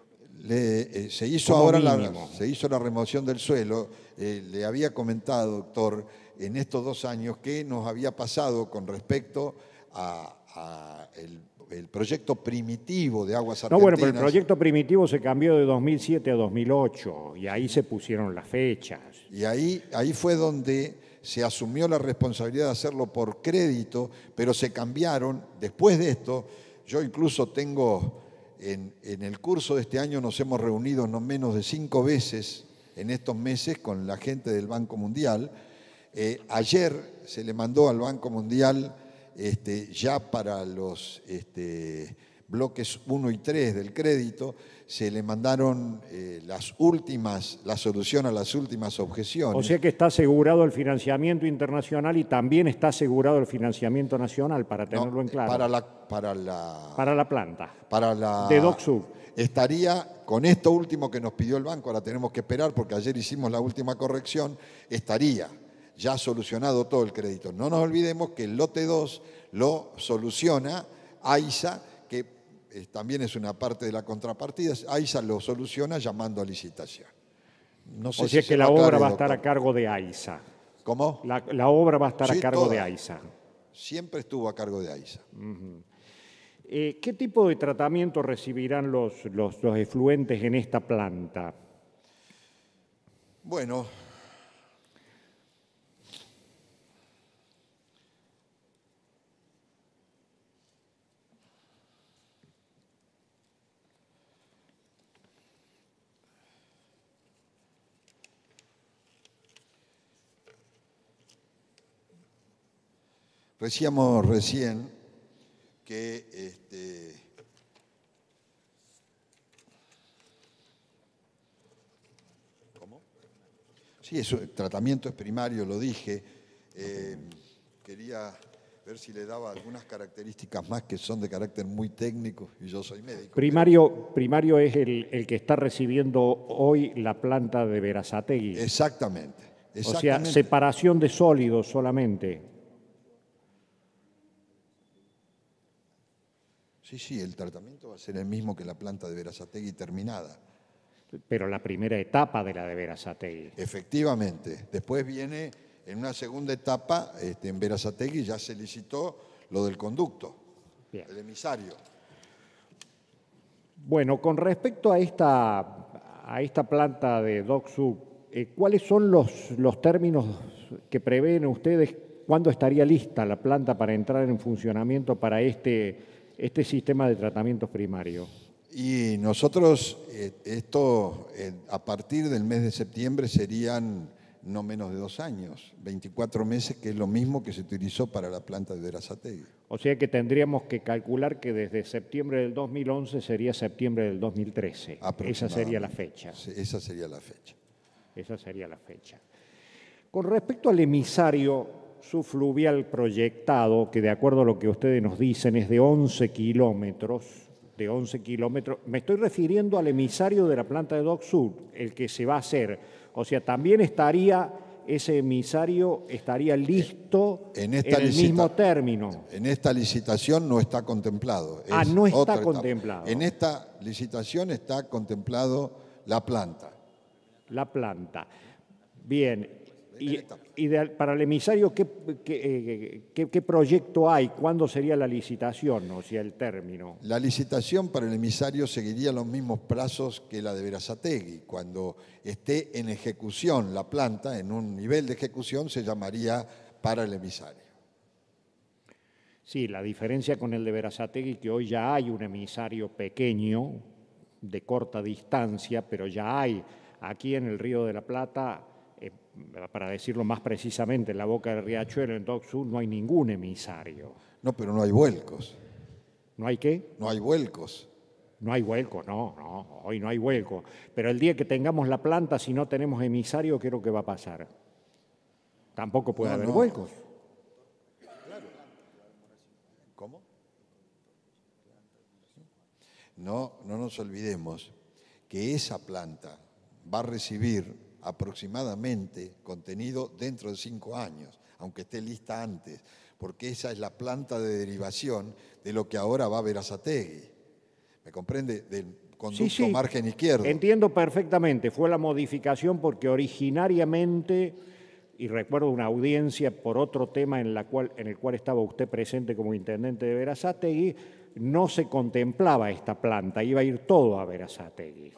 Eh, se hizo ahora la, se hizo la remoción del suelo. Eh, le había comentado, doctor, en estos dos años qué nos había pasado con respecto a, a el el proyecto primitivo de Aguas Argentinas. No, bueno, pero el proyecto primitivo se cambió de 2007 a 2008 y ahí se pusieron las fechas. Y ahí, ahí fue donde se asumió la responsabilidad de hacerlo por crédito, pero se cambiaron. Después de esto, yo incluso tengo, en, en el curso de este año nos hemos reunido no menos de cinco veces en estos meses con la gente del Banco Mundial. Eh, ayer se le mandó al Banco Mundial este, ya para los este, bloques 1 y 3 del crédito, se le mandaron eh, las últimas, la solución a las últimas objeciones. O sea que está asegurado el financiamiento internacional y también está asegurado el financiamiento nacional, para tenerlo en claro. Para la, para la, para la planta. Para la. De DocSub. Estaría con esto último que nos pidió el banco, ahora tenemos que esperar porque ayer hicimos la última corrección, estaría ya ha solucionado todo el crédito. No nos olvidemos que el lote 2 lo soluciona AISA, que eh, también es una parte de la contrapartida, AISA lo soluciona llamando a licitación. No sé o sea que la obra va a estar a cargo de AISA. ¿Cómo? La, obra va a estar a cargo de AISA. Siempre estuvo a cargo de AISA. Eh, ¿Qué tipo de tratamiento recibirán los, los efluentes en esta planta? Bueno, Decíamos recién que este, ¿Cómo? Sí, eso, el tratamiento es primario, lo dije. Eh, quería ver si le daba algunas características más que son de carácter muy técnico y yo soy médico. Primario, primario es el, que está recibiendo hoy la planta de Verazategui. Exactamente, exactamente. O sea, separación de sólidos solamente. Sí, sí, el tratamiento va a ser el mismo que la planta de Verazategui terminada. Pero la primera etapa de la de Verazategui. Efectivamente. Después viene, en una segunda etapa, este, en Verazategui ya se licitó lo del conducto, el emisario. Bueno, con respecto a esta, a esta planta de DOCSU, eh, ¿cuáles son los, los términos que prevén ustedes? ¿Cuándo estaría lista la planta para entrar en funcionamiento para este este sistema de tratamiento primario Y nosotros, eh, esto eh, a partir del mes de septiembre serían no menos de dos años, 24 meses, que es lo mismo que se utilizó para la planta de Verazategui. O sea que tendríamos que calcular que desde septiembre del 2011 sería septiembre del 2013. Esa sería la fecha. Esa sería la fecha. Esa sería la fecha. Con respecto al emisario, su fluvial proyectado, que de acuerdo a lo que ustedes nos dicen es de 11 kilómetros, de 11 kilómetros, me estoy refiriendo al emisario de la planta de Dock Sur, el que se va a hacer. O sea, también estaría ese emisario estaría listo en, esta el mismo término. En esta licitación no está contemplado. ah, no está contemplado. En esta licitación está contemplado la planta. La planta. Bien y para el emisario, eh, ¿qué, qué, proyecto hay? ¿Cuándo sería la licitación? O sea, el término. La licitación para el emisario seguiría los mismos plazos que la de Verazategui. Cuando esté en ejecución la planta, en un nivel de ejecución, se llamaría para el emisario. Sí, la diferencia con el de Verazategui, que hoy ya hay un emisario pequeño, de corta distancia, pero ya hay. Aquí en el Río de la Plata eh, para decirlo más precisamente, en la boca del riachuelo, en Dock no hay ningún emisario. No, pero no hay vuelcos. ¿No hay qué? No hay vuelcos. No hay vuelcos, no, no, hoy no hay vuelco. Pero el día que tengamos la planta, si no tenemos emisario, ¿qué es lo que va a pasar? Tampoco puede haber vuelcos. ¿Cómo? No, no nos olvidemos que esa planta va a recibir aproximadamente contenido dentro de cinco años, aunque esté lista antes, porque esa es la planta de derivación de lo que ahora va a Verazategui. ¿Me comprende? Del conducto margen izquierdo. Entiendo perfectamente, fue la modificación porque originariamente, y recuerdo una audiencia por otro tema en, en el cual estaba usted presente como intendente de Verazategui, no se contemplaba esta planta, iba a ir todo a Verazategui.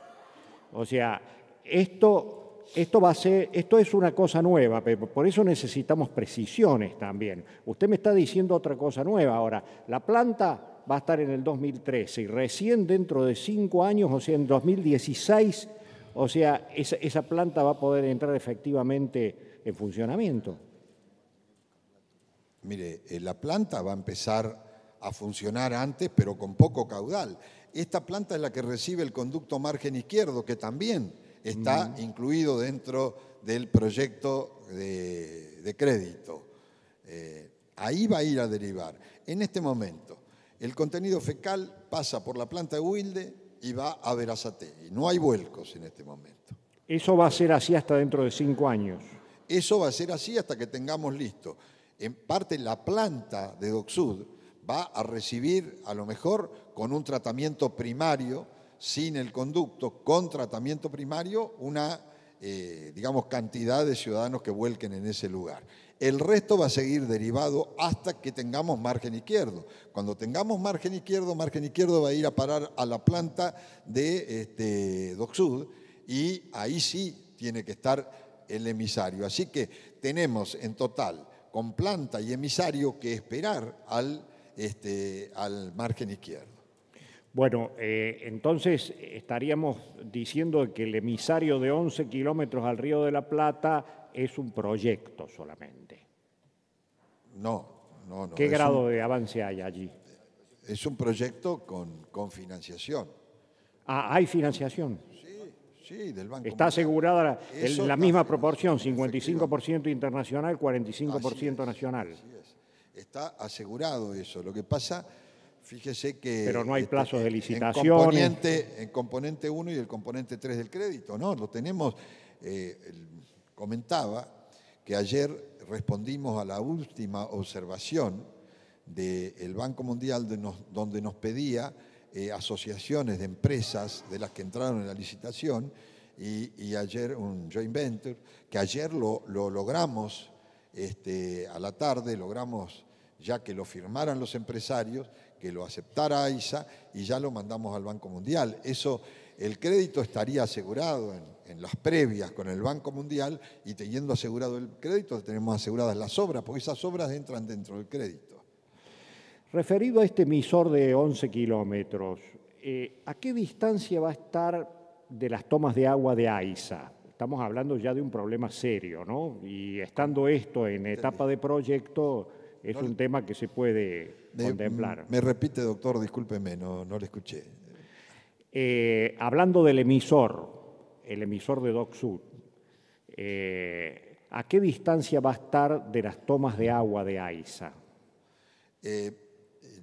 O sea, esto esto, va a ser, esto es una cosa nueva, pero por eso necesitamos precisiones también. Usted me está diciendo otra cosa nueva ahora. La planta va a estar en el 2013 y recién dentro de cinco años, o sea, en 2016, o sea, esa, esa planta va a poder entrar efectivamente en funcionamiento. Mire, eh, la planta va a empezar a funcionar antes, pero con poco caudal. Esta planta es la que recibe el conducto margen izquierdo, que también está incluido dentro del proyecto de, crédito. Eh, ahí va a ir a derivar. En este momento, el contenido fecal pasa por la planta de Wilde y va a Y No hay vuelcos en este momento. Eso va a ser así hasta dentro de cinco años. Eso va a ser así hasta que tengamos listo. En parte, la planta de Docsud va a recibir, a lo mejor, con un tratamiento primario, sin el conducto, con tratamiento primario, una, eh, digamos, cantidad de ciudadanos que vuelquen en ese lugar. El resto va a seguir derivado hasta que tengamos margen izquierdo. Cuando tengamos margen izquierdo, margen izquierdo va a ir a parar a la planta de este, DocSud y ahí sí tiene que estar el emisario. Así que tenemos en total con planta y emisario que esperar al, este, al margen izquierdo. Bueno, eh, entonces estaríamos diciendo que el emisario de 11 kilómetros al Río de la Plata es un proyecto solamente. No, no, no. ¿Qué grado de avance hay allí? Es un proyecto con, con financiación. Ah, hay financiación. Sí, sí, del Banco. Está asegurada la, misma proporción, 55% internacional, 45% nacional. Así es. Está asegurado eso. Lo que pasa Fíjese que... Pero no hay este, plazos de licitación. En componente, en componente 1 y el componente 3 del crédito, ¿no? Lo tenemos, eh, comentaba que ayer respondimos a la última observación del Banco Mundial donde nos pedía eh, asociaciones de empresas de las que entraron en la licitación y, ayer un joint venture, que ayer lo, logramos este, a la tarde, logramos ya que lo firmaran los empresarios que lo aceptara AISA y ya lo mandamos al Banco Mundial. Eso, el crédito estaría asegurado en, las previas con el Banco Mundial y teniendo asegurado el crédito tenemos aseguradas las obras, porque esas obras entran dentro del crédito. Referido a este emisor de 11 kilómetros, eh, ¿a qué distancia va a estar de las tomas de agua de AISA? Estamos hablando ya de un problema serio, ¿no? Y estando esto en etapa de proyecto, es un tema que se puede me repite, doctor, discúlpeme, no, no le escuché. Eh, hablando del emisor, el emisor de DocSud, eh, ¿a qué distancia va a estar de las tomas de agua de AISA? Eh, eh,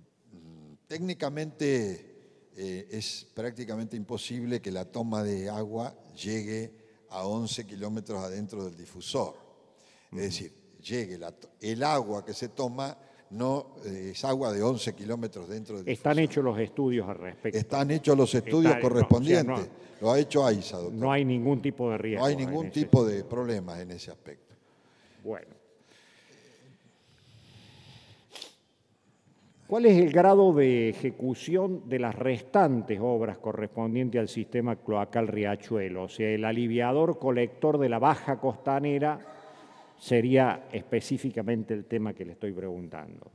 técnicamente es prácticamente imposible que la toma de agua llegue a 11 kilómetros adentro del difusor. Es decir, llegue el agua que se toma no eh, es agua de 11 kilómetros dentro de Están hechos los estudios al respecto. Están hechos los estudios correspondientes. lo ha hecho AISA, doctor. No hay ningún tipo de riesgo. No hay ningún tipo de problema en ese aspecto. Bueno. ¿Cuál es el grado de ejecución de las restantes obras correspondientes al sistema cloacal riachuelo? O sea, el aliviador colector de la baja costanera sería específicamente el tema que le estoy preguntando.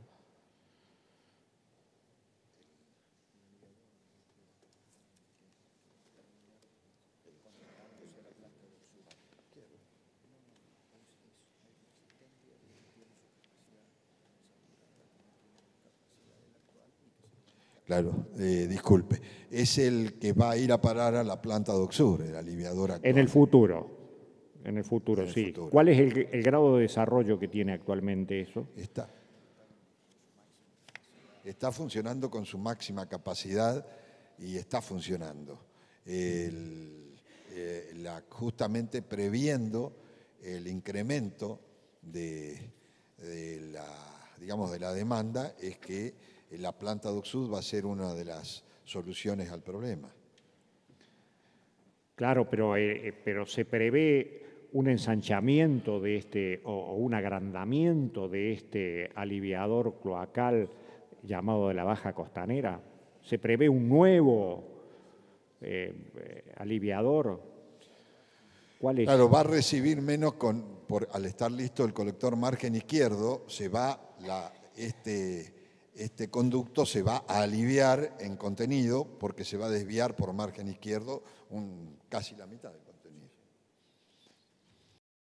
Claro, eh, disculpe. Es el que va a ir a parar a la planta de Oxur, el aliviador En el futuro. En el futuro, sí. ¿Cuál es el, grado de desarrollo que tiene actualmente eso? Está. Está funcionando con su máxima capacidad y está funcionando. Eh, justamente previendo el incremento de, la, digamos, de la demanda es que la planta de va a ser una de las soluciones al problema. Claro, pero, eh, eh, pero se prevé un ensanchamiento de este o un agrandamiento de este aliviador cloacal llamado de la Baja Costanera? ¿Se prevé un nuevo eh, aliviador? ¿Cuál es? Claro, va a recibir menos con, por, al estar listo el colector margen izquierdo, se va la, este, este conducto se va a aliviar en contenido porque se va a desviar por margen izquierdo un, casi la mitad del